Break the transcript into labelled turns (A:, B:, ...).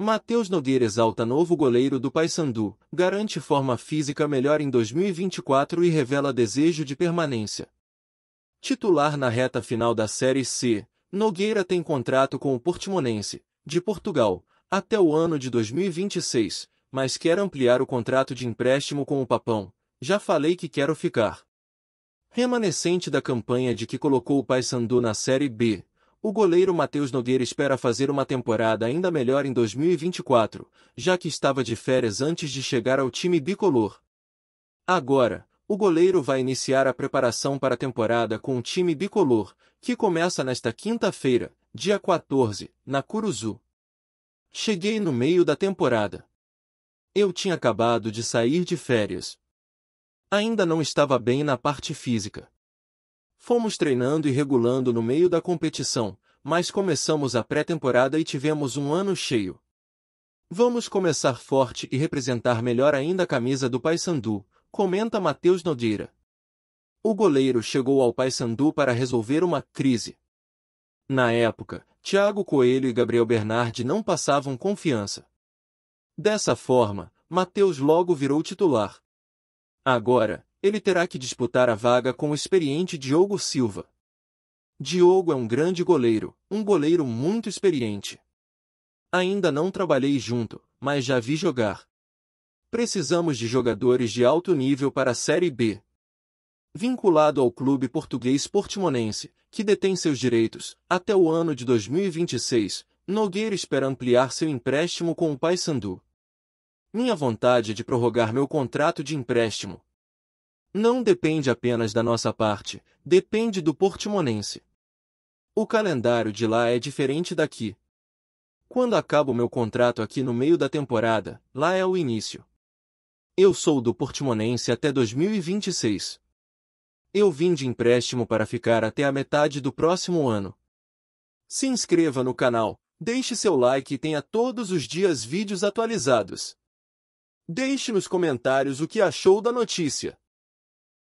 A: Matheus Nogueira exalta novo goleiro do Paysandu, garante forma física melhor em 2024 e revela desejo de permanência. Titular na reta final da Série C, Nogueira tem contrato com o Portimonense, de Portugal, até o ano de 2026, mas quer ampliar o contrato de empréstimo com o Papão. Já falei que quero ficar. Remanescente da campanha de que colocou o Paysandu na Série B, o goleiro Matheus Nogueira espera fazer uma temporada ainda melhor em 2024, já que estava de férias antes de chegar ao time bicolor. Agora, o goleiro vai iniciar a preparação para a temporada com o time bicolor, que começa nesta quinta-feira, dia 14, na Curuzu. Cheguei no meio da temporada. Eu tinha acabado de sair de férias. Ainda não estava bem na parte física. Fomos treinando e regulando no meio da competição, mas começamos a pré-temporada e tivemos um ano cheio. Vamos começar forte e representar melhor ainda a camisa do Paysandu, comenta Matheus Nogueira. O goleiro chegou ao Paysandu para resolver uma crise. Na época, Thiago Coelho e Gabriel Bernardi não passavam confiança. Dessa forma, Matheus logo virou titular. Agora, ele terá que disputar a vaga com o experiente Diogo Silva. Diogo é um grande goleiro, um goleiro muito experiente. Ainda não trabalhei junto, mas já vi jogar. Precisamos de jogadores de alto nível para a Série B. Vinculado ao clube português portimonense, que detém seus direitos, até o ano de 2026, Nogueira espera ampliar seu empréstimo com o Paysandu. Minha vontade é de prorrogar meu contrato de empréstimo, não depende apenas da nossa parte, depende do portimonense. O calendário de lá é diferente daqui. Quando acabo meu contrato aqui no meio da temporada, lá é o início. Eu sou do Portimonense até 2026. Eu vim de empréstimo para ficar até a metade do próximo ano. Se inscreva no canal, deixe seu like e tenha todos os dias vídeos atualizados. Deixe nos comentários o que achou da notícia.